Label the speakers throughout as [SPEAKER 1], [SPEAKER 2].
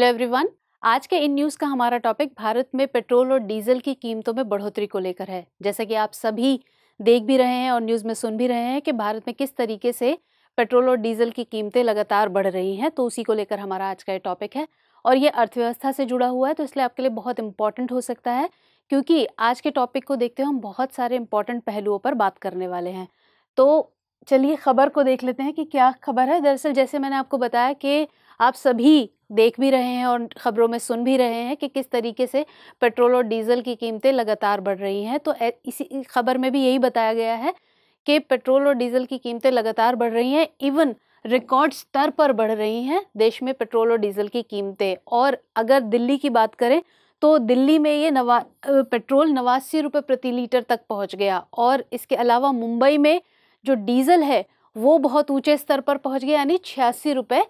[SPEAKER 1] hello everyone आज के in news का हमारा टॉपिक भारत में पेट्रोल और डीजल की कीमतों में बढ़ोतरी को लेकर है जैसा कि आप सभी देख भी रहे हैं और न्यूज़ में सुन भी रहे हैं कि भारत में किस तरीके से पेट्रोल और डीजल की कीमतें लगातार बढ़ रही हैं तो उसी को लेकर हमारा आज का ये टॉपिक है और ये अर्थव्यवस्था से जुड़ा हुआ है तो इसलिए आपके लिए बहुत इंपॉर्टेंट हो सकता है क्योंकि आज के टॉपिक को देखते हुए हम बहुत सारे इंपॉर्टेंट पहलुओं पर बात करने वाले हैं तो चलिए खबर को देख लेते हैं कि क्या खबर है दरअसल जैसे मैंने आपको बताया कि आप सभी देख भी रहे हैं और ख़बरों में सुन भी रहे हैं कि किस तरीके से पेट्रोल और डीज़ल की कीमतें लगातार बढ़ रही हैं तो इसी खबर में भी यही बताया गया है कि पेट्रोल और डीज़ल की कीमतें लगातार बढ़ रही हैं इवन रिकॉर्ड स्तर पर बढ़ रही हैं देश में पेट्रोल और डीज़ल की कीमतें और अगर दिल्ली की बात करें तो दिल्ली में ये नवा पेट्रोल नवासी रुपये प्रति लीटर तक पहुंच गया और इसके अलावा मुंबई में जो डीज़ल है वो बहुत ऊंचे स्तर पर पहुंच गया यानी छियासी रुपये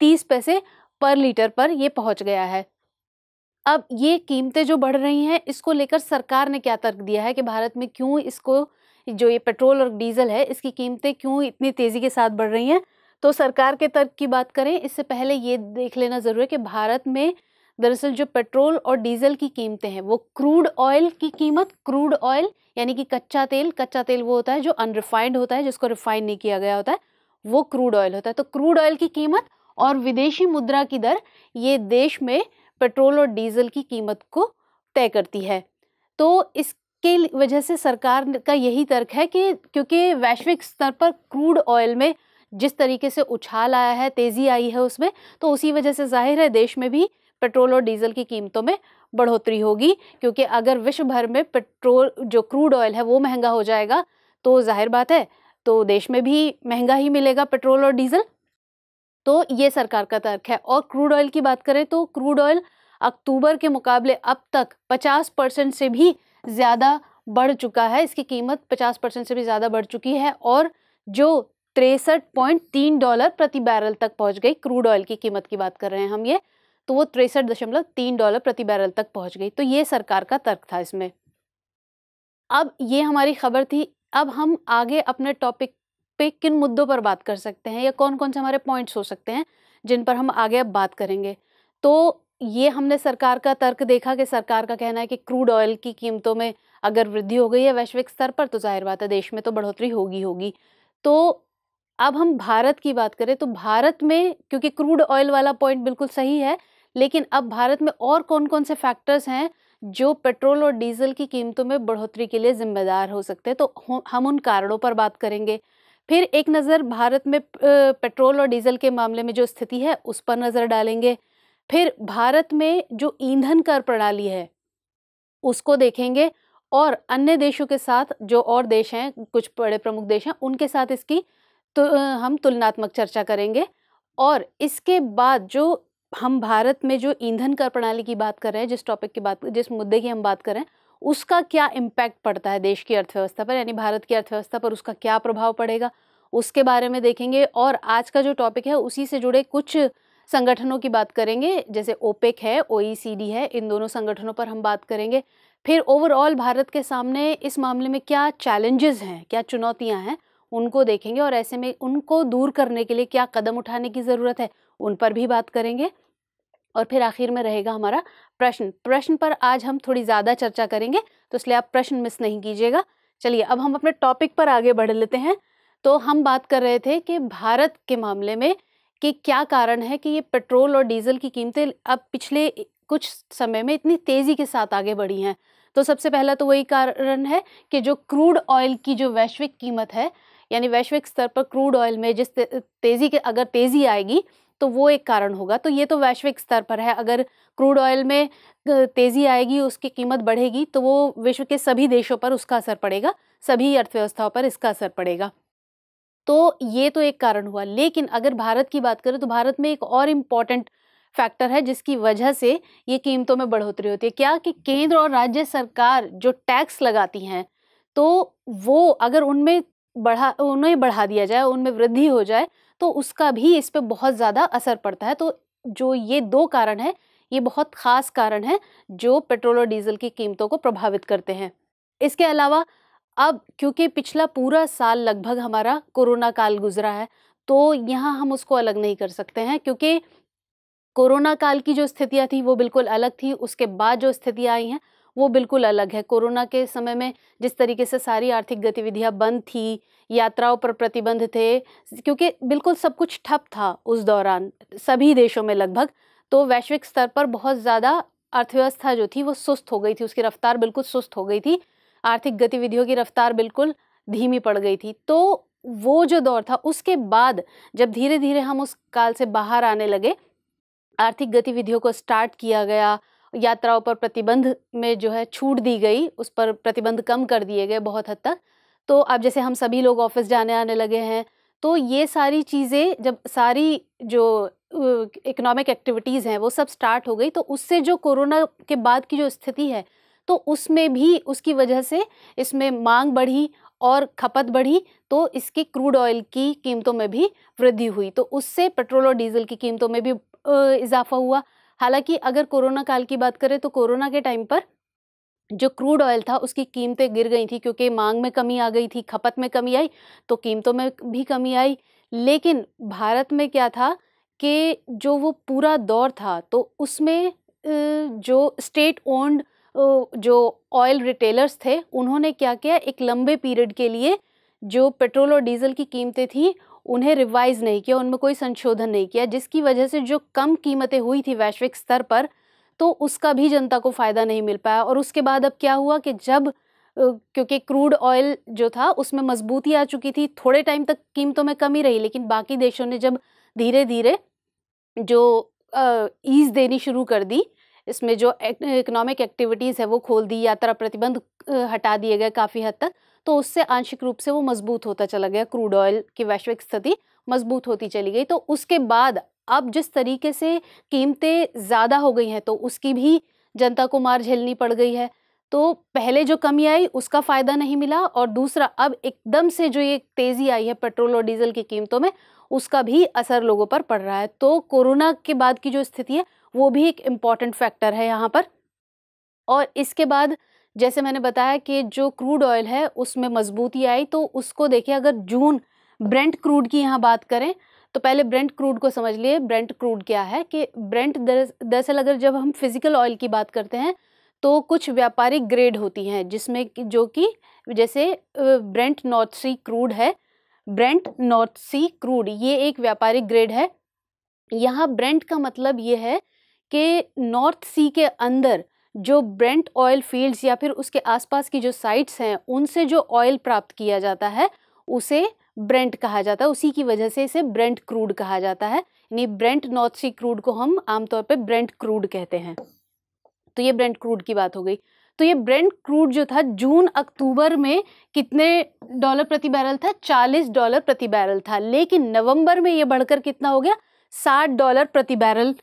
[SPEAKER 1] तीस पैसे पर लीटर पर ये पहुंच गया है अब ये कीमतें जो बढ़ रही हैं इसको लेकर सरकार ने क्या तर्क दिया है कि भारत में क्यों इसको जो ये पेट्रोल और डीजल है इसकी कीमतें क्यों इतनी तेज़ी के साथ बढ़ रही हैं तो सरकार के तर्क की बात करें इससे पहले ये देख लेना ज़रूरी है कि भारत में दरअसल जो पेट्रोल और डीजल की कीमतें हैं वो क्रूड ऑयल की कीमत क्रूड ऑयल यानी कि कच्चा तेल कच्चा तेल वो होता है जो अनरिफाइंड होता है जिसको रिफाइंड नहीं किया गया होता है वो क्रूड ऑयल होता है तो क्रूड ऑयल की कीमत और विदेशी मुद्रा की दर ये देश में पेट्रोल और डीजल की कीमत को तय करती है तो इसके वजह से सरकार का यही तर्क है कि क्योंकि वैश्विक स्तर पर क्रूड ऑयल में जिस तरीके से उछाल आया है तेज़ी आई है उसमें तो उसी वजह से जाहिर है देश में भी पेट्रोल और डीजल की कीमतों में बढ़ोतरी होगी क्योंकि अगर विश्व भर में पेट्रोल जो क्रूड ऑयल है वो महंगा हो जाएगा तो जाहिर बात है तो देश में भी महंगा ही मिलेगा पेट्रोल और डीजल तो ये सरकार का तर्क है और क्रूड ऑयल की बात करें तो क्रूड ऑयल अक्टूबर के मुकाबले अब तक 50 परसेंट से भी ज़्यादा बढ़ चुका है इसकी कीमत 50 परसेंट से भी ज़्यादा बढ़ चुकी है और जो तिरसठ पॉइंट तीन डॉलर प्रति बैरल तक पहुंच गई क्रूड ऑयल की कीमत की बात कर रहे हैं हम ये तो वो तिरसठ दशमलव तीन डॉलर प्रति बैरल तक पहुँच गई तो ये सरकार का तर्क था इसमें अब ये हमारी खबर थी अब हम आगे अपने टॉपिक पे किन मुद्दों पर बात कर सकते हैं या कौन कौन से हमारे पॉइंट्स हो सकते हैं जिन पर हम आगे अब बात करेंगे तो ये हमने सरकार का तर्क देखा कि सरकार का कहना है कि क्रूड ऑयल की कीमतों में अगर वृद्धि हो गई है वैश्विक स्तर पर तो जाहिर बात है देश में तो बढ़ोतरी होगी होगी तो अब हम भारत की बात करें तो भारत में क्योंकि क्रूड ऑयल वाला पॉइंट बिल्कुल सही है लेकिन अब भारत में और कौन कौन से फैक्टर्स हैं जो पेट्रोल और डीजल की कीमतों में बढ़ोतरी के लिए जिम्मेदार हो सकते हैं तो हम उन कारणों पर बात करेंगे फिर एक नज़र भारत में पेट्रोल और डीजल के मामले में जो स्थिति है उस पर नज़र डालेंगे फिर भारत में जो ईंधन कर प्रणाली है उसको देखेंगे और अन्य देशों के साथ जो और देश हैं कुछ बड़े प्रमुख देश हैं उनके साथ इसकी तो हम तुलनात्मक चर्चा करेंगे और इसके बाद जो हम भारत में जो ईंधन कर प्रणाली की बात कर रहे हैं जिस टॉपिक की बात जिस मुद्दे की हम बात कर रहे हैं उसका क्या इम्पैक्ट पड़ता है देश की अर्थव्यवस्था पर यानी भारत की अर्थव्यवस्था पर उसका क्या प्रभाव पड़ेगा उसके बारे में देखेंगे और आज का जो टॉपिक है उसी से जुड़े कुछ संगठनों की बात करेंगे जैसे ओपेक है ओ e है इन दोनों संगठनों पर हम बात करेंगे फिर ओवरऑल भारत के सामने इस मामले में क्या चैलेंजेस हैं क्या चुनौतियां हैं उनको देखेंगे और ऐसे में उनको दूर करने के लिए क्या कदम उठाने की ज़रूरत है उन पर भी बात करेंगे और फिर आखिर में रहेगा हमारा प्रश्न प्रश्न पर आज हम थोड़ी ज़्यादा चर्चा करेंगे तो इसलिए आप प्रश्न मिस नहीं कीजिएगा चलिए अब हम अपने टॉपिक पर आगे बढ़ लेते हैं तो हम बात कर रहे थे कि भारत के मामले में कि क्या कारण है कि ये पेट्रोल और डीजल की कीमतें अब पिछले कुछ समय में इतनी तेज़ी के साथ आगे बढ़ी हैं तो सबसे पहला तो वही कारण है कि जो क्रूड ऑयल की जो वैश्विक कीमत है यानी वैश्विक स्तर पर क्रूड ऑयल में जिस तेज़ी के अगर तेज़ी आएगी तो वो एक कारण होगा तो ये तो वैश्विक स्तर पर है अगर क्रूड ऑयल में तेज़ी आएगी उसकी कीमत बढ़ेगी तो वो विश्व के सभी देशों पर उसका असर पड़ेगा सभी अर्थव्यवस्थाओं पर इसका असर पड़ेगा तो ये तो एक कारण हुआ लेकिन अगर भारत की बात करें तो भारत में एक और इम्पॉर्टेंट फैक्टर है जिसकी वजह से ये कीमतों में बढ़ोतरी होती है क्या कि केंद्र और राज्य सरकार जो टैक्स लगाती हैं तो वो अगर उनमें बढ़ा उन्हें बढ़ा दिया जाए उनमें वृद्धि हो जाए तो उसका भी इस पर बहुत ज़्यादा असर पड़ता है तो जो ये दो कारण है ये बहुत ख़ास कारण है जो पेट्रोल और डीजल की कीमतों को प्रभावित करते हैं इसके अलावा अब क्योंकि पिछला पूरा साल लगभग हमारा कोरोना काल गुजरा है तो यहाँ हम उसको अलग नहीं कर सकते हैं क्योंकि कोरोना काल की जो स्थितियाँ थी वो बिल्कुल अलग थी उसके बाद जो स्थितियाँ आई हैं वो बिल्कुल अलग है कोरोना के समय में जिस तरीके से सारी आर्थिक गतिविधियां बंद थी यात्राओं पर प्रतिबंध थे क्योंकि बिल्कुल सब कुछ ठप था उस दौरान सभी देशों में लगभग तो वैश्विक स्तर पर बहुत ज़्यादा अर्थव्यवस्था जो थी वो सुस्त हो गई थी उसकी रफ्तार बिल्कुल सुस्त हो गई थी आर्थिक गतिविधियों की रफ्तार बिल्कुल धीमी पड़ गई थी तो वो जो दौर था उसके बाद जब धीरे धीरे हम उस काल से बाहर आने लगे आर्थिक गतिविधियों को स्टार्ट किया गया यात्राओं पर प्रतिबंध में जो है छूट दी गई उस पर प्रतिबंध कम कर दिए गए बहुत हद तक तो अब जैसे हम सभी लोग ऑफिस जाने आने लगे हैं तो ये सारी चीज़ें जब सारी जो इकोनॉमिक एक्टिविटीज़ हैं वो सब स्टार्ट हो गई तो उससे जो कोरोना के बाद की जो स्थिति है तो उसमें भी उसकी वजह से इसमें मांग बढ़ी और खपत बढ़ी तो इसके क्रूड ऑयल की कीमतों में भी वृद्धि हुई तो उससे पेट्रोल और डीजल की कीमतों में भी इजाफा हुआ हालांकि अगर कोरोना काल की बात करें तो कोरोना के टाइम पर जो क्रूड ऑयल था उसकी कीमतें गिर गई थी क्योंकि मांग में कमी आ गई थी खपत में कमी आई तो कीमतों में भी कमी आई लेकिन भारत में क्या था कि जो वो पूरा दौर था तो उसमें जो स्टेट ओन्ड जो ऑयल रिटेलर्स थे उन्होंने क्या किया एक लंबे पीरियड के लिए जो पेट्रोल और डीजल की कीमतें थी उन्हें रिवाइज नहीं किया उनमें कोई संशोधन नहीं किया जिसकी वजह से जो कम कीमतें हुई थी वैश्विक स्तर पर तो उसका भी जनता को फ़ायदा नहीं मिल पाया और उसके बाद अब क्या हुआ कि जब क्योंकि क्रूड ऑयल जो था उसमें मजबूती आ चुकी थी थोड़े टाइम तक कीमतों में कमी रही लेकिन बाकी देशों ने जब धीरे धीरे जो ईज देनी शुरू कर दी इसमें जो इकोनॉमिक एक्टिविटीज़ है वो खोल दी यात्रा प्रतिबंध हटा दिए गए काफ़ी हद तक तो उससे आंशिक रूप से वो मजबूत होता चला गया क्रूड ऑयल की वैश्विक स्थिति मजबूत होती चली गई तो उसके बाद अब जिस तरीके से कीमतें ज़्यादा हो गई हैं तो उसकी भी जनता को मार झेलनी पड़ गई है तो पहले जो कमी आई उसका फ़ायदा नहीं मिला और दूसरा अब एकदम से जो ये तेज़ी आई है पेट्रोल और डीजल की कीमतों में उसका भी असर लोगों पर पड़ रहा है तो कोरोना के बाद की जो स्थिति है वो भी एक इम्पॉर्टेंट फैक्टर है यहाँ पर और इसके बाद जैसे मैंने बताया कि जो क्रूड ऑयल है उसमें मजबूती आई तो उसको देखिए अगर जून ब्रेंट क्रूड की यहाँ बात करें तो पहले ब्रेंट क्रूड को समझ लिए ब्रेंट क्रूड क्या है कि ब्रेंट दरअसल अगर जब हम फिज़िकल ऑयल की बात करते हैं तो कुछ व्यापारिक ग्रेड होती हैं जिसमें जो कि जैसे ब्रेंट नॉर्थ सी क्रूड है ब्रेंट नॉर्थ सी क्रूड ये एक व्यापारिक ग्रेड है यहाँ ब्रेंट का मतलब ये है कि नॉर्थ सी के अंदर जो ब्रेंट ऑयल फील्ड्स या फिर उसके आसपास की जो साइट्स हैं उनसे जो ऑयल प्राप्त किया जाता है उसे ब्रेंट कहा जाता है उसी की वजह से इसे ब्रेंट क्रूड कहा जाता है यानी ब्रेंट नॉर्थ सी क्रूड को हम आमतौर पर ब्रेंट क्रूड कहते हैं तो ये ब्रेंट क्रूड की बात हो गई तो ये ब्रेंट क्रूड जो था जून अक्टूबर में कितने डॉलर प्रति बैरल था 40 डॉलर प्रति बैरल था लेकिन नवंबर में ये बढ़कर कितना हो गया 60 डॉलर प्रति बैरल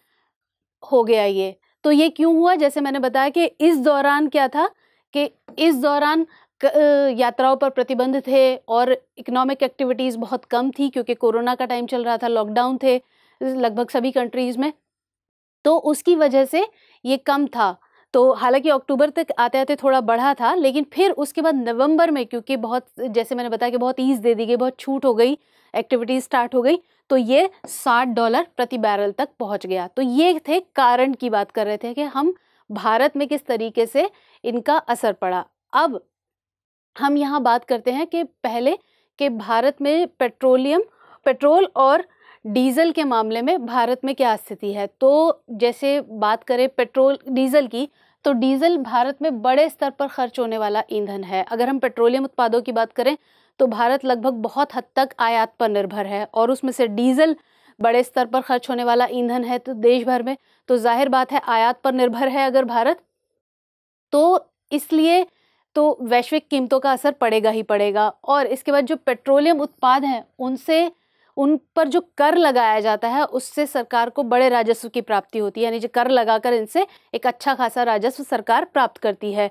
[SPEAKER 1] हो गया ये तो ये क्यों हुआ जैसे मैंने बताया कि इस दौरान क्या था कि इस दौरान यात्राओं पर प्रतिबंध थे और इकोनॉमिक एक्टिविटीज़ बहुत कम थी क्योंकि कोरोना का टाइम चल रहा था लॉकडाउन थे लगभग सभी कंट्रीज़ में तो उसकी वजह से ये कम था तो हालांकि अक्टूबर तक आते आते थोड़ा बढ़ा था लेकिन फिर उसके बाद नवंबर में क्योंकि बहुत जैसे मैंने बताया कि बहुत ईज दे दी गई बहुत छूट हो गई एक्टिविटीज़ स्टार्ट हो गई तो ये साठ डॉलर प्रति बैरल तक पहुंच गया तो ये थे कारण की बात कर रहे थे कि हम भारत में किस तरीके से इनका असर पड़ा अब हम यहाँ बात करते हैं कि पहले कि भारत में पेट्रोलियम पेट्रोल और डीजल के मामले में भारत में क्या स्थिति है तो जैसे बात करें पेट्रोल डीजल की तो डीजल भारत में बड़े स्तर पर खर्च होने वाला ईंधन है अगर हम पेट्रोलियम उत्पादों की बात करें तो भारत लगभग बहुत हद तक आयात पर निर्भर है और उसमें से डीजल बड़े स्तर पर खर्च होने वाला ईंधन है तो देश भर में तो जाहिर बात है आयात पर निर्भर है अगर भारत तो इसलिए तो वैश्विक कीमतों का असर पड़ेगा ही पड़ेगा और इसके बाद जो पेट्रोलियम उत्पाद हैं उनसे उन पर जो कर लगाया जाता है उससे सरकार को बड़े राजस्व की प्राप्ति होती है यानी जो कर लगाकर इनसे एक अच्छा खासा राजस्व सरकार प्राप्त करती है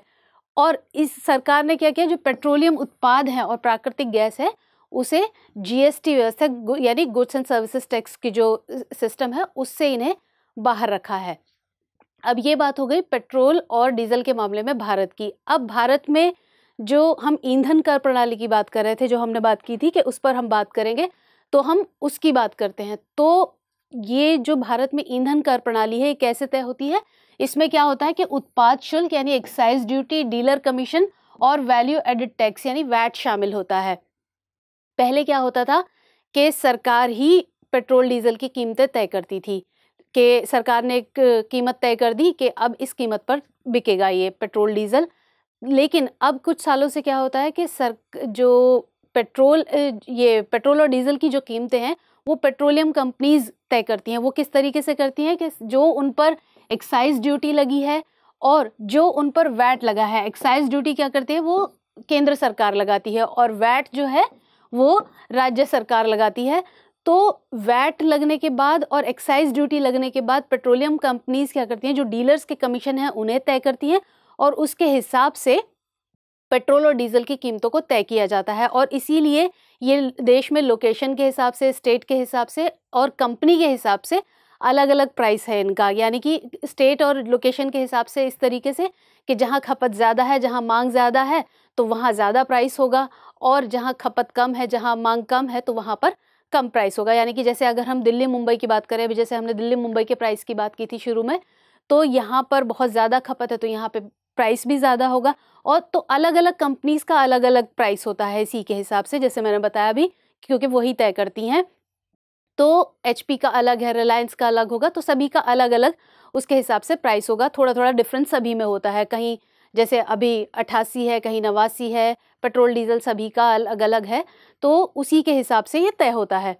[SPEAKER 1] और इस सरकार ने क्या किया जो पेट्रोलियम उत्पाद है और प्राकृतिक गैस है उसे जीएसटी व्यवस्था यानी गुड्स एंड सर्विसेज टैक्स की जो सिस्टम है उससे इन्हें बाहर रखा है अब ये बात हो गई पेट्रोल और डीजल के मामले में भारत की अब भारत में जो हम ईंधन कर प्रणाली की बात कर रहे थे जो हमने बात की थी कि उस पर हम बात करेंगे तो हम उसकी बात करते हैं तो ये जो भारत में ईंधन कर प्रणाली है ये कैसे तय होती है इसमें क्या होता है कि उत्पाद शुल्क यानी एक्साइज ड्यूटी डीलर कमीशन और वैल्यू एडिड टैक्स यानी वैट शामिल होता है पहले क्या होता था कि सरकार ही पेट्रोल डीजल की कीमतें तय करती थी कि सरकार ने एक कीमत तय कर दी कि अब इस कीमत पर बिकेगा ये पेट्रोल डीजल लेकिन अब कुछ सालों से क्या होता है कि सर जो पेट्रोल ये पेट्रोल और डीजल की जो कीमतें हैं वो पेट्रोलियम कंपनीज तय करती हैं वो किस तरीके से करती हैं कि जो उन पर एक्साइज ड्यूटी लगी है और जो उन पर वैट लगा है एक्साइज ड्यूटी क्या करती है वो केंद्र सरकार लगाती है और वैट जो है वो राज्य सरकार लगाती है तो वैट लगने के बाद और एक्साइज ड्यूटी लगने के बाद पेट्रोलियम कंपनीज क्या करती हैं जो डीलर्स के कमीशन हैं उन्हें तय करती हैं और उसके हिसाब से पेट्रोल और डीजल की कीमतों को तय किया जाता है और इसीलिए ये देश में लोकेशन के हिसाब से स्टेट के हिसाब से और कंपनी के हिसाब से अलग अलग प्राइस है इनका यानी कि स्टेट और लोकेशन के हिसाब से इस तरीके से कि जहाँ खपत ज़्यादा है जहाँ मांग ज़्यादा है तो वहाँ ज़्यादा प्राइस होगा और जहाँ खपत कम है जहाँ मांग कम है तो वहाँ पर कम प्राइस होगा यानी कि जैसे अगर हम दिल्ली मुंबई की बात करें अभी जैसे हमने दिल्ली मुंबई के प्राइस की बात की थी शुरू में तो यहाँ पर बहुत ज़्यादा खपत है तो यहाँ पे प्राइस भी ज़्यादा होगा और तो अलग अलग कंपनीज़ का अलग अलग प्राइस होता है इसी के हिसाब से जैसे मैंने बताया अभी क्योंकि वही तय करती हैं तो एच का अलग है रिलायंस का अलग होगा तो सभी का अलग अलग उसके हिसाब से प्राइस होगा थोड़ा थोड़ा डिफरेंस सभी में होता है कहीं जैसे अभी अट्ठासी है कहीं नवासी है पेट्रोल डीजल सभी का अलग अलग है तो उसी के हिसाब से ये तय होता है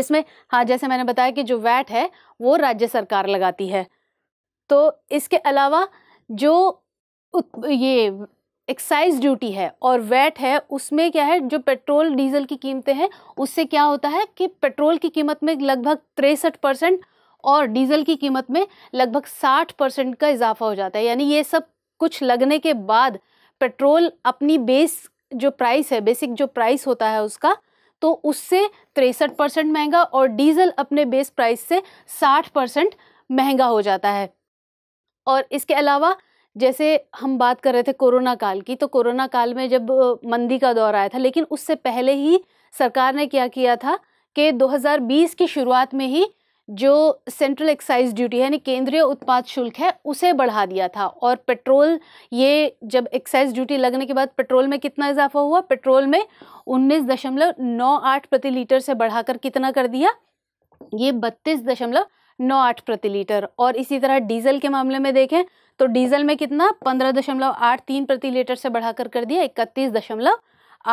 [SPEAKER 1] इसमें हाँ जैसे मैंने बताया कि जो वैट है वो राज्य सरकार लगाती है तो इसके अलावा जो ये एक्साइज ड्यूटी है और वैट है उसमें क्या है जो पेट्रोल डीजल की कीमतें हैं उससे क्या होता है कि पेट्रोल की कीमत में लगभग तिरसठ परसेंट और डीजल की कीमत में लगभग साठ परसेंट का इजाफा हो जाता है यानी ये सब कुछ लगने के बाद पेट्रोल अपनी बेस जो प्राइस है बेसिक जो प्राइस होता है उसका तो उससे तिरसठ परसेंट महंगा और डीजल अपने बेस प्राइस से साठ परसेंट महंगा हो जाता है और इसके अलावा जैसे हम बात कर रहे थे कोरोना काल की तो कोरोना काल में जब मंदी का दौर आया था लेकिन उससे पहले ही सरकार ने क्या किया था कि 2020 की शुरुआत में ही जो सेंट्रल एक्साइज ड्यूटी है यानी केंद्रीय उत्पाद शुल्क है उसे बढ़ा दिया था और पेट्रोल ये जब एक्साइज ड्यूटी लगने के बाद पेट्रोल में कितना इजाफा हुआ पेट्रोल में उन्नीस दशमलव नौ आठ प्रति लीटर से बढ़ाकर कितना कर दिया ये बत्तीस दशमलव नौ आठ प्रति लीटर और इसी तरह डीजल के मामले में देखें तो डीजल में कितना पंद्रह दशमलव आठ तीन प्रति लीटर से बढ़ाकर कर दिया इकतीस दशमलव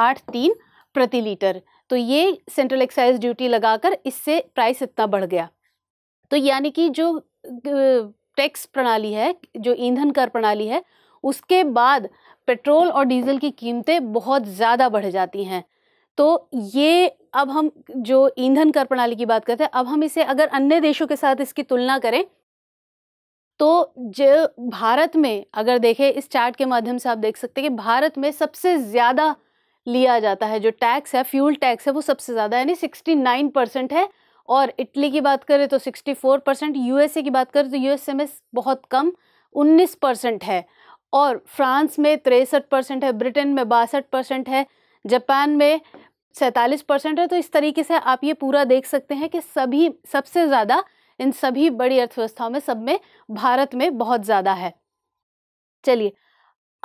[SPEAKER 1] आठ तीन प्रति लीटर तो ये सेंट्रल एक्साइज ड्यूटी लगाकर इससे प्राइस इतना बढ़ गया तो यानी कि जो टैक्स प्रणाली है जो ईंधन कर प्रणाली है उसके बाद पेट्रोल और डीजल की कीमतें बहुत ज़्यादा बढ़ जाती हैं तो ये अब हम जो ईंधन कर प्रणाली की बात करते हैं अब हम इसे अगर अन्य देशों के साथ इसकी तुलना करें तो जो भारत में अगर देखें इस चार्ट के माध्यम से आप देख सकते हैं कि भारत में सबसे ज़्यादा लिया जाता है जो टैक्स है फ्यूल टैक्स है वो सबसे ज़्यादा यानी सिक्सटी नाइन परसेंट है और इटली की बात करें तो सिक्सटी फोर परसेंट यू की बात करें तो यू में बहुत कम उन्नीस परसेंट है और फ्रांस में तिरसठ परसेंट है ब्रिटेन में बासठ परसेंट है जापान में सैंतालीस परसेंट है तो इस तरीके से आप ये पूरा देख सकते हैं कि सभी सबसे ज़्यादा इन सभी बड़ी अर्थव्यवस्थाओं में सब में भारत में बहुत ज़्यादा है चलिए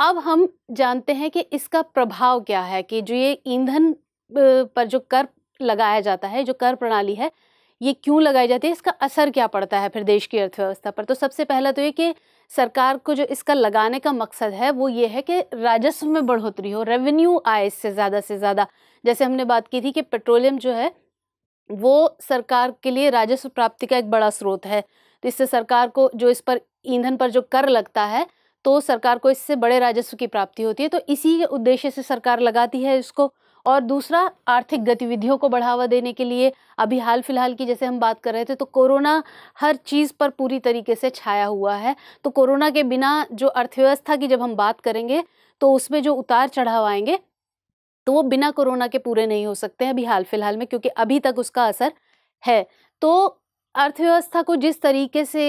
[SPEAKER 1] अब हम जानते हैं कि इसका प्रभाव क्या है कि जो ये ईंधन पर जो कर लगाया जाता है जो कर प्रणाली है ये क्यों लगाई जाती है इसका असर क्या पड़ता है फिर देश की अर्थव्यवस्था पर तो सबसे पहला तो ये कि सरकार को जो इसका लगाने का मकसद है वो ये है कि राजस्व में बढ़ोतरी हो रेवेन्यू आए इससे ज़्यादा से ज़्यादा जैसे हमने बात की थी कि पेट्रोलियम जो है वो सरकार के लिए राजस्व प्राप्ति का एक बड़ा स्रोत है तो इससे सरकार को जो इस पर ईंधन पर जो कर लगता है तो सरकार को इससे बड़े राजस्व की प्राप्ति होती है तो इसी के उद्देश्य से सरकार लगाती है इसको और दूसरा आर्थिक गतिविधियों को बढ़ावा देने के लिए अभी हाल फिलहाल की जैसे हम बात कर रहे थे तो कोरोना हर चीज़ पर पूरी तरीके से छाया हुआ है तो कोरोना के बिना जो अर्थव्यवस्था की जब हम बात करेंगे तो उसमें जो उतार चढ़ाव आएंगे तो वो बिना कोरोना के पूरे नहीं हो सकते हैं अभी हाल फिलहाल में क्योंकि अभी तक उसका असर है तो अर्थव्यवस्था को जिस तरीके से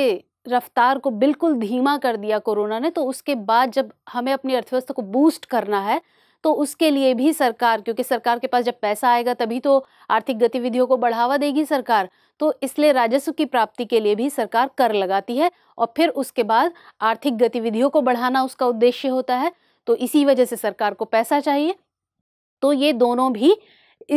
[SPEAKER 1] रफ्तार को बिल्कुल धीमा कर दिया कोरोना ने तो उसके बाद जब हमें अपनी अर्थव्यवस्था को बूस्ट करना है तो उसके लिए भी सरकार क्योंकि सरकार के पास जब पैसा आएगा तभी तो आर्थिक गतिविधियों को बढ़ावा देगी सरकार तो इसलिए राजस्व की प्राप्ति के लिए भी सरकार कर लगाती है और फिर उसके बाद आर्थिक गतिविधियों को बढ़ाना उसका उद्देश्य होता है तो इसी वजह से सरकार को पैसा चाहिए तो ये दोनों भी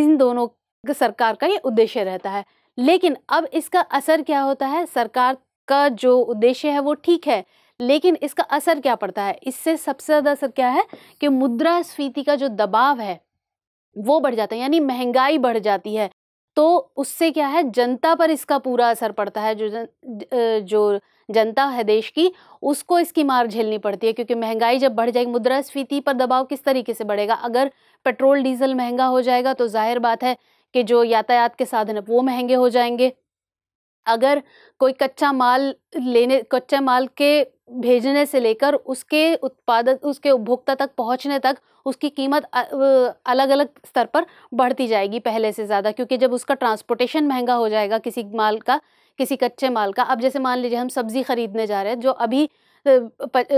[SPEAKER 1] इन दोनों सरकार का ये उद्देश्य रहता है लेकिन अब इसका असर क्या होता है सरकार का जो उद्देश्य है वो ठीक है लेकिन इसका असर क्या पड़ता है इससे सबसे ज़्यादा असर क्या है कि मुद्रास्फीति का जो दबाव है वो बढ़ जाता है यानी महंगाई बढ़ जाती है तो उससे क्या है जनता पर इसका पूरा असर पड़ता है जो जन, जो जनता है देश की उसको इसकी मार झेलनी पड़ती है क्योंकि महंगाई जब बढ़ जाएगी मुद्रास्फीति पर दबाव किस तरीके से बढ़ेगा अगर पेट्रोल डीजल महंगा हो जाएगा तो जाहिर बात है कि जो यातायात के साधन वो महंगे हो जाएंगे अगर कोई कच्चा माल लेने कच्चे माल के भेजने से लेकर उसके उत्पादक उसके उपभोक्ता तक पहुंचने तक उसकी कीमत अलग अलग स्तर पर बढ़ती जाएगी पहले से ज़्यादा क्योंकि जब उसका ट्रांसपोर्टेशन महंगा हो जाएगा किसी माल का किसी कच्चे माल का अब जैसे मान लीजिए हम सब्ज़ी ख़रीदने जा रहे हैं जो अभी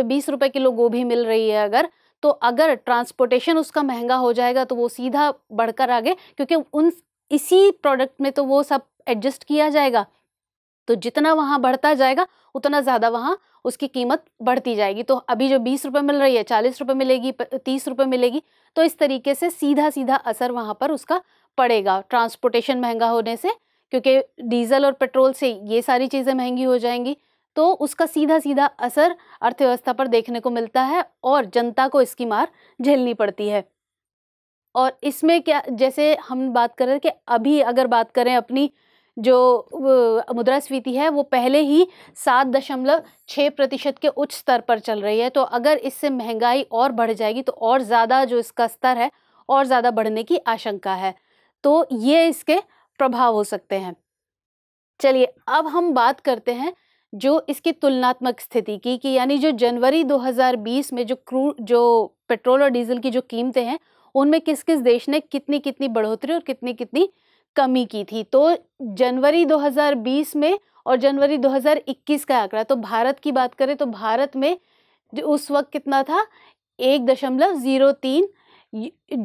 [SPEAKER 1] बीस रुपये किलो गोभी मिल रही है अगर तो अगर ट्रांसपोर्टेशन उसका महंगा हो जाएगा तो वो सीधा बढ़कर आगे क्योंकि उन इसी प्रोडक्ट में तो वो सब एडजस्ट किया जाएगा तो जितना वहाँ बढ़ता जाएगा उतना ज़्यादा वहाँ उसकी कीमत बढ़ती जाएगी तो अभी जो बीस रुपये मिल रही है चालीस रुपये मिलेगी तीस रुपये मिलेगी तो इस तरीके से सीधा सीधा असर वहाँ पर उसका पड़ेगा ट्रांसपोर्टेशन महंगा होने से क्योंकि डीजल और पेट्रोल से ये सारी चीज़ें महंगी हो जाएंगी तो उसका सीधा सीधा असर अर्थव्यवस्था पर देखने को मिलता है और जनता को इसकी मार झेलनी पड़ती है और इसमें क्या जैसे हम बात कर रहे हैं कि अभी अगर बात करें अपनी जो मुद्रास्फीति है वो पहले ही सात दशमलव छः प्रतिशत के उच्च स्तर पर चल रही है तो अगर इससे महंगाई और बढ़ जाएगी तो और ज़्यादा जो इसका स्तर है और ज़्यादा बढ़ने की आशंका है तो ये इसके प्रभाव हो सकते हैं चलिए अब हम बात करते हैं जो इसकी तुलनात्मक स्थिति की कि यानी जो जनवरी 2020 में जो क्रू जो पेट्रोल और डीजल की जो कीमतें हैं उनमें किस किस देश ने कितनी कितनी बढ़ोतरी और कितनी कितनी कमी की थी तो जनवरी 2020 में और जनवरी 2021 का आंकड़ा तो भारत की बात करें तो भारत में उस वक्त कितना था एक दशमलव ज़ीरो तीन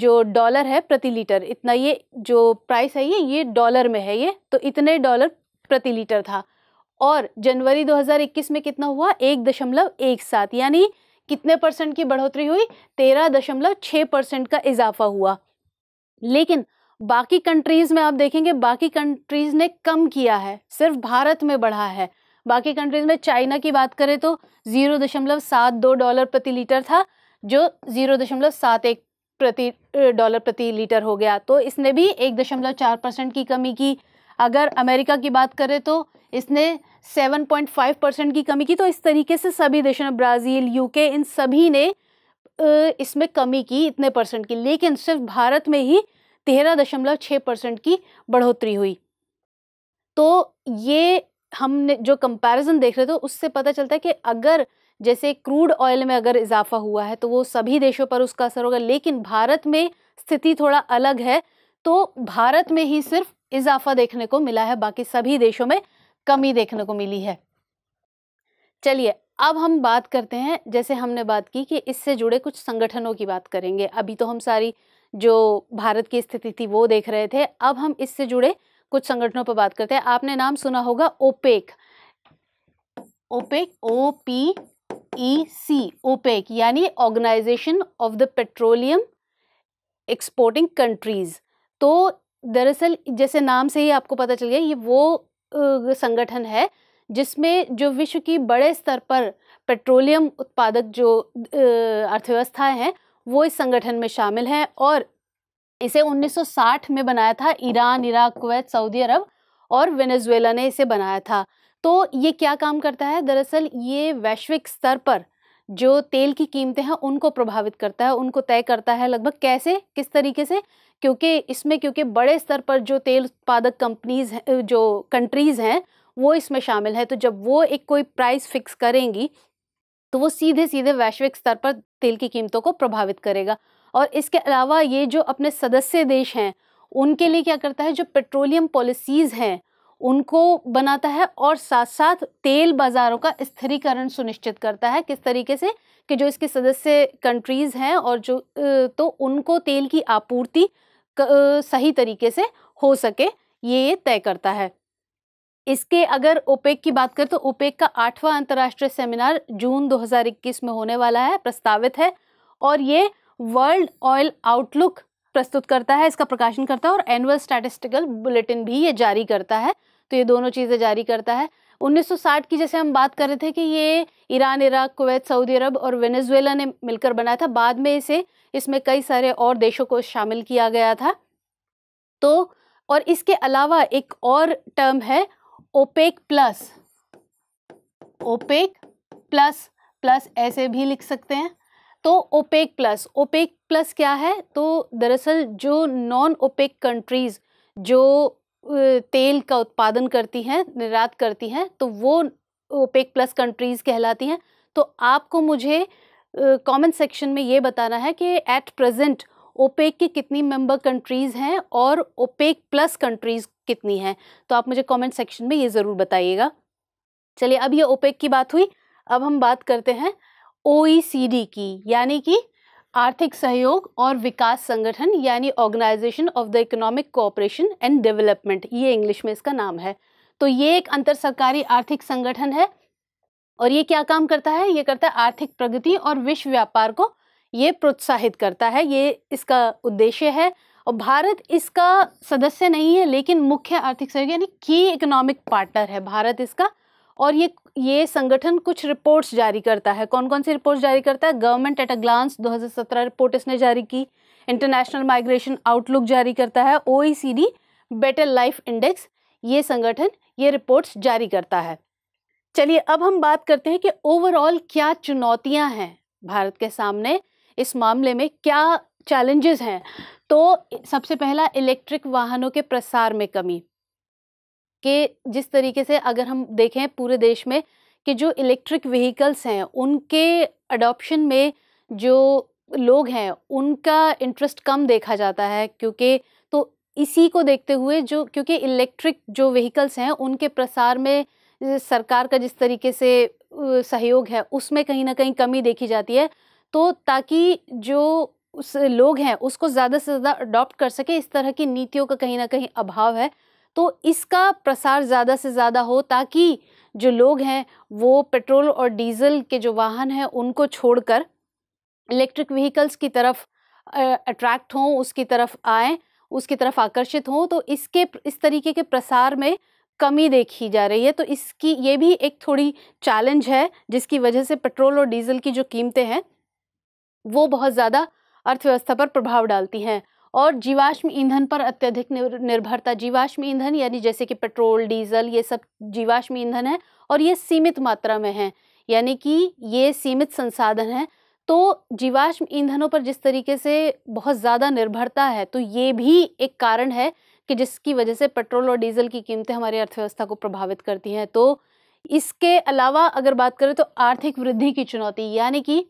[SPEAKER 1] जो डॉलर है प्रति लीटर इतना ये जो प्राइस है ये ये डॉलर में है ये तो इतने डॉलर प्रति लीटर था और जनवरी 2021 में कितना हुआ एक दशमलव एक सात यानी कितने परसेंट की बढ़ोतरी हुई तेरह दशमलव छः परसेंट का इजाफा हुआ लेकिन बाकी कंट्रीज़ में आप देखेंगे बाकी कंट्रीज़ ने कम किया है सिर्फ भारत में बढ़ा है बाकी कंट्रीज़ में चाइना की बात करें तो ज़ीरो दशमलव सात दो डॉलर प्रति लीटर था जो ज़ीरो दशमलव सात एक प्रति डॉलर प्रति लीटर हो गया तो इसने भी एक दशमलव चार परसेंट की कमी की अगर अमेरिका की बात करें तो इसने सेवन पॉइंट फाइव परसेंट की कमी की तो इस तरीके से सभी देशों ने ब्राज़ील यूके इन सभी ने इसमें कमी की इतने परसेंट की लेकिन सिर्फ भारत में ही तेरह दशमलव छः परसेंट की बढ़ोतरी हुई तो ये हमने जो कंपैरिजन देख रहे थे उससे पता चलता है कि अगर जैसे क्रूड ऑयल में अगर इजाफा हुआ है तो वो सभी देशों पर उसका असर होगा लेकिन भारत में स्थिति थोड़ा अलग है तो भारत में ही सिर्फ इजाफा देखने को मिला है बाकी सभी देशों में कमी देखने को मिली है चलिए अब हम बात करते हैं जैसे हमने बात की कि इससे जुड़े कुछ संगठनों की बात करेंगे अभी तो हम सारी जो भारत की स्थिति थी वो देख रहे थे अब हम इससे जुड़े कुछ संगठनों पर बात करते हैं आपने नाम सुना होगा OPEC OPEC O P E C OPEC यानी organisation of the petroleum exporting countries तो दरअसल जैसे नाम से ही आपको पता चल गया ये वो संगठन है जिसमें जो विश्व की बड़े स्तर पर पेट्रोलियम उत्पादक जो अर्थव्यवस्थाएं हैं वो इस संगठन में शामिल हैं और इसे 1960 में बनाया था Iran Iraq Kuwait Saudi Arab और वेनेजुएला ने इसे बनाया था तो ये क्या काम करता है दरअसल ये वैश्विक स्तर पर जो तेल की कीमतें हैं उनको प्रभावित करता है उनको तय करता है लगभग कैसे किस तरीके से क्योंकि इसमें क्योंकि बड़े स्तर पर जो तेल उत्पादक कंपनीज जो कंट्रीज़ हैं वो इसमें शामिल है तो जब वो एक कोई प्राइस फिक्स करेंगी तो वो सीधे सीधे वैश्विक स्तर पर तेल की कीमतों को प्रभावित करेगा और इसके अलावा ये जो अपने सदस्य देश हैं उनके लिए क्या करता है जो पेट्रोलियम पॉलिसीज़ हैं उनको बनाता है और साथ साथ तेल बाज़ारों का स्थिरीकरण सुनिश्चित करता है किस तरीके से कि जो इसके सदस्य कंट्रीज़ हैं और जो तो उनको तेल की आपूर्ति सही तरीके से हो सके ये ये तय करता है इसके अगर ओपेक की बात करें तो ओपेक का आठवां अंतर्राष्ट्रीय सेमिनार जून 2021 में होने वाला है प्रस्तावित है और ये वर्ल्ड ऑयल आउटलुक प्रस्तुत करता है इसका प्रकाशन करता है और एनुअल स्टैटिस्टिकल बुलेटिन भी ये जारी करता है तो ये दोनों चीज़ें जारी करता है 1960 की जैसे हम बात कर रहे थे कि ये Iran Iraq Kuwait Saudi Arab और वेनेजुएला ने मिलकर बनाया था बाद में इसे इसमें कई सारे और देशों को शामिल किया गया था तो और इसके अलावा एक और टर्म है OPEC plus OPEC plus plus ऐसे भी लिख सकते हैं तो ओपेक प्लस ओपेक प्लस क्या है तो दरअसल जो नॉन ओपेक कंट्रीज़ जो तेल का उत्पादन करती हैं निर्यात करती हैं तो वो ओपेक प्लस कंट्रीज़ कहलाती हैं तो आपको मुझे कमेंट सेक्शन में ये बताना है कि एट प्रेजेंट ओपेक की कितनी मेंबर कंट्रीज़ हैं और ओपेक प्लस कंट्रीज़ कितनी है तो आप मुझे कमेंट सेक्शन में ये ज़रूर बताइएगा चलिए अब ये ओपेक की बात हुई अब हम बात करते हैं ओ की यानी कि आर्थिक सहयोग और विकास संगठन यानी organisation of the economic cooperation and development ये इंग्लिश में इसका नाम है तो ये एक अंतर सरकारी आर्थिक संगठन है और ये क्या काम करता है ये करता है आर्थिक प्रगति और विश्व व्यापार को ये प्रोत्साहित करता है ये इसका उद्देश्य है और भारत इसका सदस्य नहीं है लेकिन मुख्य आर्थिक सहयोग यानी की इकोनॉमिक पार्टनर है भारत इसका और ये ये संगठन कुछ रिपोर्ट्स जारी करता है कौन कौन सी रिपोर्ट्स जारी करता है government at a glance 2017 report इसने जारी की इंटरनेशनल माइग्रेशन आउटलुक जारी करता है ओ बेटर लाइफ इंडेक्स ये संगठन ये रिपोर्ट्स जारी करता है चलिए अब हम बात करते हैं कि ओवरऑल क्या चुनौतियां हैं भारत के सामने इस मामले में क्या चैलेंजेस हैं तो सबसे पहला इलेक्ट्रिक वाहनों के प्रसार में कमी के जिस तरीके से अगर हम देखें पूरे देश में कि जो इलेक्ट्रिक व्हीकल्स हैं उनके अडॉप्शन में जो लोग हैं उनका इंटरेस्ट कम देखा जाता है क्योंकि तो इसी को देखते हुए जो क्योंकि इलेक्ट्रिक जो व्हीकल्स हैं उनके प्रसार में सरकार का जिस तरीके से सहयोग है उसमें कहीं ना कहीं कमी देखी जाती है तो ताकि जो उस लोग हैं उसको ज़्यादा से ज़्यादा अडॉप्ट कर सके इस तरह की नीतियों का कहीं ना कहीं अभाव है तो इसका प्रसार ज़्यादा से ज़्यादा हो ताकि जो लोग हैं वो पेट्रोल और डीजल के जो वाहन हैं उनको छोड़कर इलेक्ट्रिक व्हीकल्स की तरफ अट्रैक्ट हों उसकी तरफ आए उसकी तरफ आकर्षित हों तो इसके इस तरीके के प्रसार में कमी देखी जा रही है तो इसकी ये भी एक थोड़ी चैलेंज है जिसकी वजह से पेट्रोल और डीजल की जो कीमतें हैं वो बहुत ज़्यादा अर्थव्यवस्था पर प्रभाव डालती हैं और जीवाश्म ईंधन पर अत्यधिक निर्भरता जीवाश्म ईंधन यानी जैसे कि पेट्रोल डीजल ये सब जीवाश्म ईंधन है और ये सीमित मात्रा में है यानी कि ये सीमित संसाधन है तो जीवाश्म ईंधनों पर जिस तरीके से बहुत ज़्यादा निर्भरता है तो ये भी एक कारण है कि जिसकी वजह से पेट्रोल और डीजल की कीमतें हमारी अर्थव्यवस्था को प्रभावित करती हैं तो इसके अलावा अगर बात करें तो आर्थिक वृद्धि की चुनौती यानी कि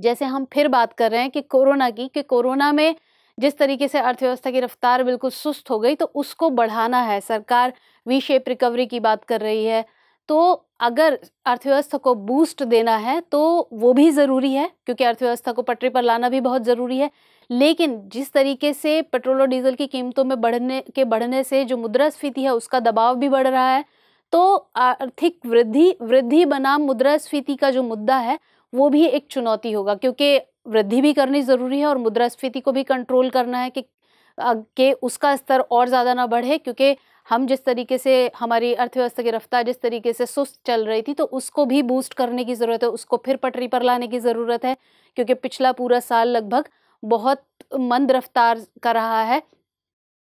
[SPEAKER 1] जैसे हम फिर बात कर रहे हैं कि कोरोना की कि कोरोना में जिस तरीके से अर्थव्यवस्था की रफ्तार बिल्कुल सुस्त हो गई तो उसको बढ़ाना है सरकार वी शेप रिकवरी की बात कर रही है तो अगर अर्थव्यवस्था को बूस्ट देना है तो वो भी ज़रूरी है क्योंकि अर्थव्यवस्था को पटरी पर लाना भी बहुत ज़रूरी है लेकिन जिस तरीके से पेट्रोल और डीजल की कीमतों में बढ़ने के बढ़ने से जो मुद्रास्फीति है उसका दबाव भी बढ़ रहा है तो आर्थिक वृद्धि वृद्धि बनाम मुद्रास्फीति का जो मुद्दा है वो भी एक चुनौती होगा क्योंकि वृद्धि भी करनी ज़रूरी है और मुद्रास्फीति को भी कंट्रोल करना है कि के उसका स्तर और ज़्यादा ना बढ़े क्योंकि हम जिस तरीके से हमारी अर्थव्यवस्था की रफ्तार जिस तरीके से सुस्त चल रही थी तो उसको भी बूस्ट करने की ज़रूरत है उसको फिर पटरी पर लाने की ज़रूरत है क्योंकि पिछला पूरा साल लगभग बहुत मंद रफ्तार कर रहा है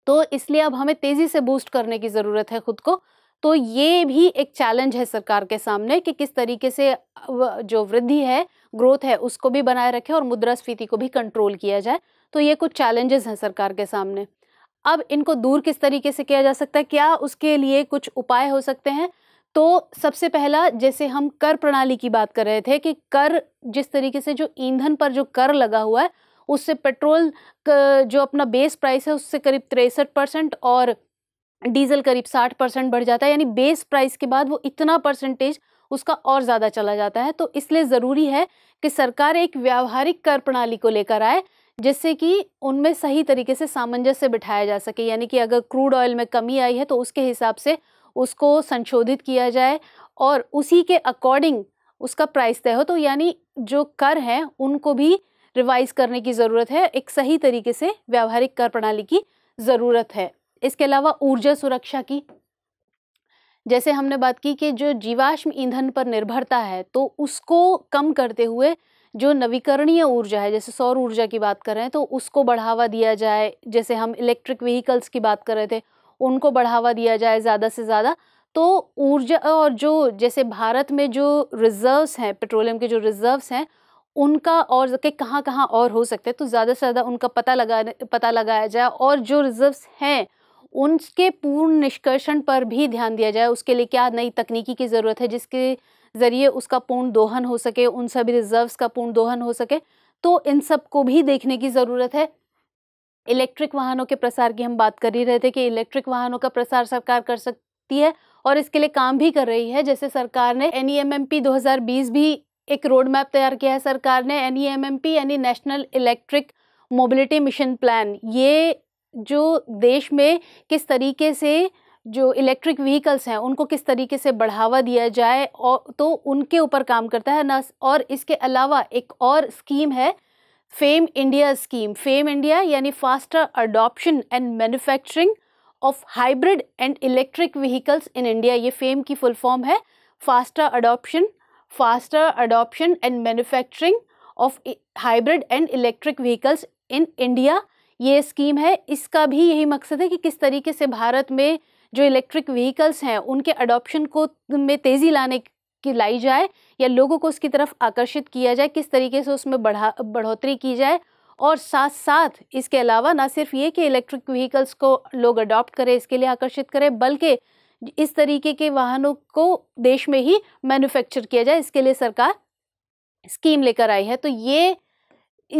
[SPEAKER 1] तो इसलिए अब हमें तेज़ी से बूस्ट करने की ज़रूरत है ख़ुद को तो ये भी एक चैलेंज है सरकार के सामने कि किस तरीके से जो वृद्धि है ग्रोथ है उसको भी बनाए रखें और मुद्रास्फीति को भी कंट्रोल किया जाए तो ये कुछ चैलेंजेस हैं सरकार के सामने अब इनको दूर किस तरीके से किया जा सकता है क्या उसके लिए कुछ उपाय हो सकते हैं तो सबसे पहला जैसे हम कर प्रणाली की बात कर रहे थे कि कर जिस तरीके से जो ईंधन पर जो कर लगा हुआ है उससे पेट्रोल जो अपना बेस प्राइस है उससे करीब तिरसठ परसेंट और डीजल करीब साठ परसेंट बढ़ जाता है यानी बेस प्राइस के बाद वो इतना परसेंटेज उसका और ज़्यादा चला जाता है तो इसलिए ज़रूरी है कि सरकार एक व्यावहारिक कर प्रणाली को लेकर आए जिससे कि उनमें सही तरीके से सामंजस्य बिठाया जा सके यानी कि अगर क्रूड ऑयल में कमी आई है तो उसके हिसाब से उसको संशोधित किया जाए और उसी के अकॉर्डिंग उसका प्राइस तय हो तो यानी जो कर हैं उनको भी रिवाइज करने की ज़रूरत है एक सही तरीके से व्यावहारिक कर प्रणाली की ज़रूरत है इसके अलावा ऊर्जा सुरक्षा की जैसे हमने बात की कि जो जीवाश्म ईंधन पर निर्भरता है तो उसको कम करते हुए जो नवीकरणीय ऊर्जा है जैसे सौर ऊर्जा की बात करें तो उसको बढ़ावा दिया जाए जैसे हम इलेक्ट्रिक व्हीकल्स की बात कर रहे थे उनको बढ़ावा दिया जाए ज़्यादा से ज़्यादा तो ऊर्जा और जो जैसे भारत में जो रिज़र्व्स हैं पेट्रोलियम के जो रिज़र्व्स हैं उनका और के कहाँ कहाँ और हो सकते हैं तो ज़्यादा से ज़्यादा उनका पता लगा पता लगाया जाए और जो रिज़र्व्स हैं उनके पूर्ण निष्कर्षण पर भी ध्यान दिया जाए उसके लिए क्या नई तकनीकी की ज़रूरत है जिसके ज़रिए उसका पूर्ण दोहन हो सके उन सभी रिजर्व्स का पूर्ण दोहन हो सके तो इन सब को भी देखने की ज़रूरत है इलेक्ट्रिक वाहनों के प्रसार की हम बात कर ही रहे थे कि इलेक्ट्रिक वाहनों का प्रसार सरकार कर सकती है और इसके लिए काम भी कर रही है जैसे सरकार ने N E M M P दो हज़ार बीस भी एक रोड मैप तैयार किया है सरकार ने N E M M P यानी national electric mobility mission plan ये जो देश में किस तरीके से जो इलेक्ट्रिक व्हीकल्स हैं उनको किस तरीके से बढ़ावा दिया जाए और तो उनके ऊपर काम करता है ना और इसके अलावा एक और स्कीम है FAME India scheme FAME India यानी faster adoption and manufacturing of hybrid and electric vehicles in India ये फेम की फुल फॉर्म है faster adoption faster adoption and manufacturing of hybrid and electric vehicles in India ये scheme है इसका भी यही मकसद है कि किस तरीके से भारत में जो इलेक्ट्रिक व्हीकल्स हैं उनके अडॉप्शन को में तेज़ी लाने की लाई जाए या लोगों को उसकी तरफ आकर्षित किया जाए किस तरीके से उसमें बढ़ा बढ़ोतरी की जाए और साथ साथ इसके अलावा ना सिर्फ ये कि इलेक्ट्रिक व्हीकल्स को लोग अडॉप्ट करें इसके लिए आकर्षित करें बल्कि इस तरीके के वाहनों को देश में ही मैन्युफैक्चर किया जाए इसके लिए सरकार स्कीम लेकर आई है तो ये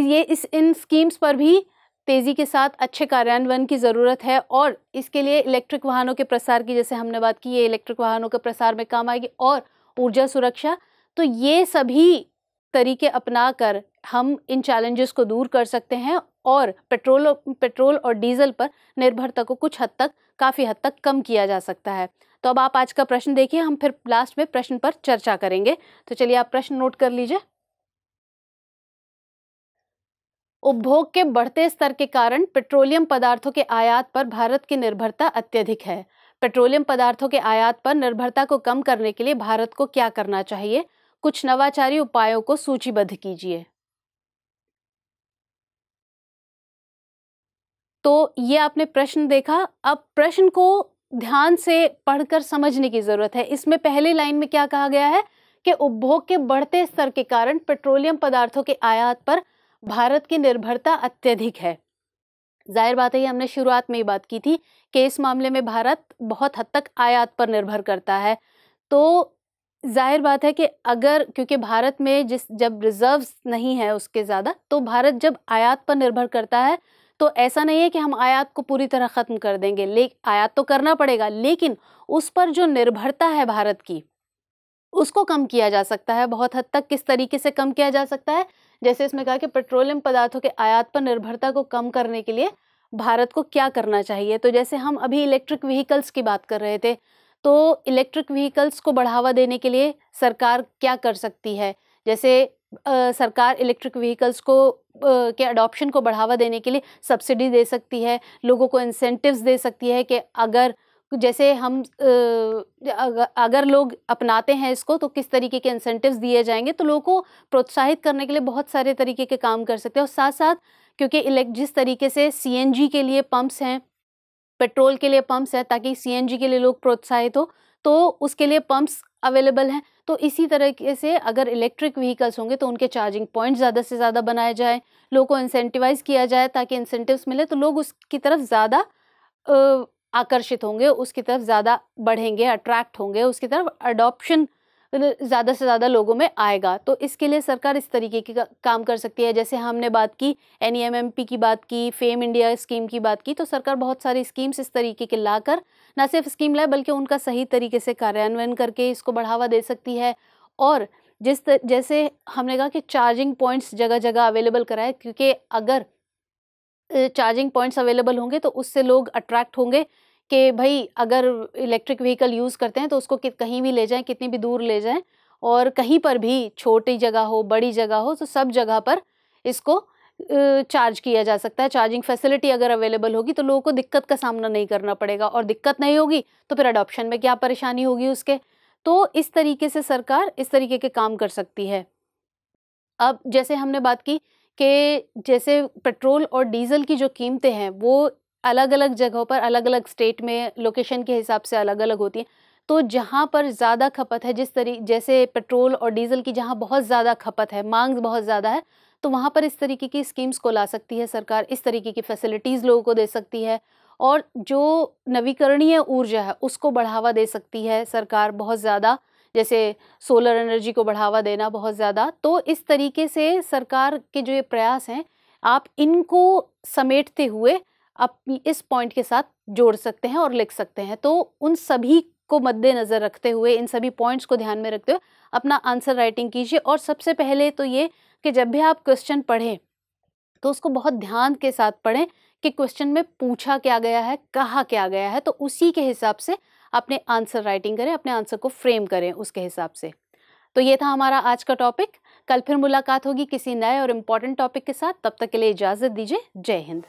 [SPEAKER 1] ये इस इन स्कीम्स पर भी तेज़ी के साथ अच्छे कार्यान्वयन की ज़रूरत है और इसके लिए इलेक्ट्रिक वाहनों के प्रसार की जैसे हमने बात की ये इलेक्ट्रिक वाहनों के प्रसार में काम आएगी और ऊर्जा सुरक्षा तो ये सभी तरीके अपना कर हम इन चैलेंजेस को दूर कर सकते हैं और पेट्रोल पेट्रोल और डीजल पर निर्भरता को कुछ हद तक काफ़ी हद तक कम किया जा सकता है तो अब आप आज का प्रश्न देखिए हम फिर लास्ट में प्रश्न पर चर्चा करेंगे तो चलिए आप प्रश्न नोट कर लीजिए उपभोग के बढ़ते स्तर के कारण पेट्रोलियम पदार्थों के आयात पर भारत की निर्भरता अत्यधिक है पेट्रोलियम पदार्थों के आयात पर निर्भरता को कम करने के लिए भारत को क्या करना चाहिए कुछ नवाचारी उपायों को सूचीबद्ध कीजिए तो ये आपने प्रश्न देखा अब प्रश्न को ध्यान से पढ़कर समझने की ज़रूरत है इसमें पहले लाइन में क्या कहा गया है कि उपभोग के बढ़ते स्तर के कारण पेट्रोलियम पदार्थों के आयात पर भारत की निर्भरता अत्यधिक है जाहिर बात है हमने शुरुआत में ही बात की थी कि इस मामले में भारत बहुत हद तक आयात पर निर्भर करता है तो जाहिर बात है कि अगर क्योंकि भारत में जिस जब रिजर्व्स नहीं है उसके ज़्यादा तो भारत जब आयात पर निर्भर करता है तो ऐसा नहीं है कि हम आयात को पूरी तरह ख़त्म कर देंगे ले आयात तो करना पड़ेगा लेकिन उस पर जो निर्भरता है भारत की उसको कम किया जा सकता है बहुत हद तक किस तरीके से कम किया जा सकता है जैसे इसमें कहा कि पेट्रोलियम पदार्थों के आयात पर निर्भरता को कम करने के लिए भारत को क्या करना चाहिए तो जैसे हम अभी इलेक्ट्रिक व्हीकल्स की बात कर रहे थे तो इलेक्ट्रिक व्हीकल्स को बढ़ावा देने के लिए सरकार क्या कर सकती है जैसे आ, सरकार इलेक्ट्रिक व्हीकल्स को आ, के अडॉप्शन को बढ़ावा देने के लिए सब्सिडी दे सकती है लोगों को इंसेंटिव्स दे सकती है कि अगर तो जैसे हम अगर लोग अपनाते हैं इसको तो किस तरीके के इंसेंटिव्स दिए जाएंगे तो लोगों को प्रोत्साहित करने के लिए बहुत सारे तरीके के काम कर सकते हैं और साथ साथ क्योंकि इलेक्ट जिस तरीके से सीएनजी के लिए पम्प्स हैं पेट्रोल के लिए पम्प्स हैं ताकि सीएनजी के लिए लोग प्रोत्साहित हो तो उसके लिए पम्प्स अवेलेबल हैं तो इसी तरीके से अगर इलेक्ट्रिक व्हीकल्स होंगे तो उनके चार्जिंग पॉइंट ज़्यादा से ज़्यादा बनाए जाए लोगों को इंसेंटिवाइज़ किया जाए ताकि इंसेंटिव्स मिले तो लोग उसकी तरफ ज़्यादा आकर्षित होंगे उसकी तरफ ज़्यादा बढ़ेंगे अट्रैक्ट होंगे उसकी तरफ अडोप्शन ज़्यादा से ज़्यादा लोगों में आएगा तो इसके लिए सरकार इस तरीके की का, काम कर सकती है जैसे हमने बात की एन e की बात की फेम इंडिया स्कीम की बात की तो सरकार बहुत सारी स्कीम्स इस तरीके के लाकर ना सिर्फ स्कीम लाए बल्कि उनका सही तरीके से कार्यान्वयन करके इसको बढ़ावा दे सकती है और जिस जैसे हमने कहा कि चार्जिंग पॉइंट्स जगह जगह अवेलेबल कराए क्योंकि अगर चार्जिंग पॉइंट्स अवेलेबल होंगे तो उससे लोग अट्रैक्ट होंगे कि भाई अगर इलेक्ट्रिक व्हीकल यूज़ करते हैं तो उसको कहीं भी ले जाएं कितनी भी दूर ले जाएं और कहीं पर भी छोटी जगह हो बड़ी जगह हो तो सब जगह पर इसको चार्ज किया जा सकता है चार्जिंग फैसिलिटी अगर अवेलेबल होगी तो लोगों को दिक्कत का सामना नहीं करना पड़ेगा और दिक्कत नहीं होगी तो फिर अडोप्शन में क्या परेशानी होगी उसके तो इस तरीके से सरकार इस तरीके के काम कर सकती है अब जैसे हमने बात की कि जैसे पेट्रोल और डीज़ल की जो कीमतें हैं वो अलग अलग जगहों पर अलग अलग स्टेट में लोकेशन के हिसाब से अलग अलग होती हैं तो जहाँ पर ज़्यादा खपत है जिस तरी जैसे पेट्रोल और डीज़ल की जहाँ बहुत ज़्यादा खपत है मांग बहुत ज़्यादा है तो वहाँ पर इस तरीके की स्कीम्स को ला सकती है सरकार इस तरीके की फैसिलिटीज़ लोगों को दे सकती है और जो नवीकरणीय ऊर्जा है उसको बढ़ावा दे सकती है सरकार बहुत ज़्यादा जैसे सोलर एनर्जी को बढ़ावा देना बहुत ज़्यादा तो इस तरीके से सरकार के जो ये प्रयास हैं आप इनको समेटते हुए आप इस पॉइंट के साथ जोड़ सकते हैं और लिख सकते हैं तो उन सभी को मद्देनज़र रखते हुए इन सभी पॉइंट्स को ध्यान में रखते हुए अपना आंसर राइटिंग कीजिए और सबसे पहले तो ये कि जब भी आप क्वेश्चन पढ़ें तो उसको बहुत ध्यान के साथ पढ़ें कि क्वेश्चन में पूछा क्या गया है कहा क्या गया है तो उसी के हिसाब से अपने आंसर राइटिंग करें अपने आंसर को फ्रेम करें उसके हिसाब से तो ये था हमारा आज का टॉपिक कल फिर मुलाकात होगी किसी नए और इम्पॉर्टेंट टॉपिक के साथ तब तक के लिए इजाज़त दीजिए जय हिंद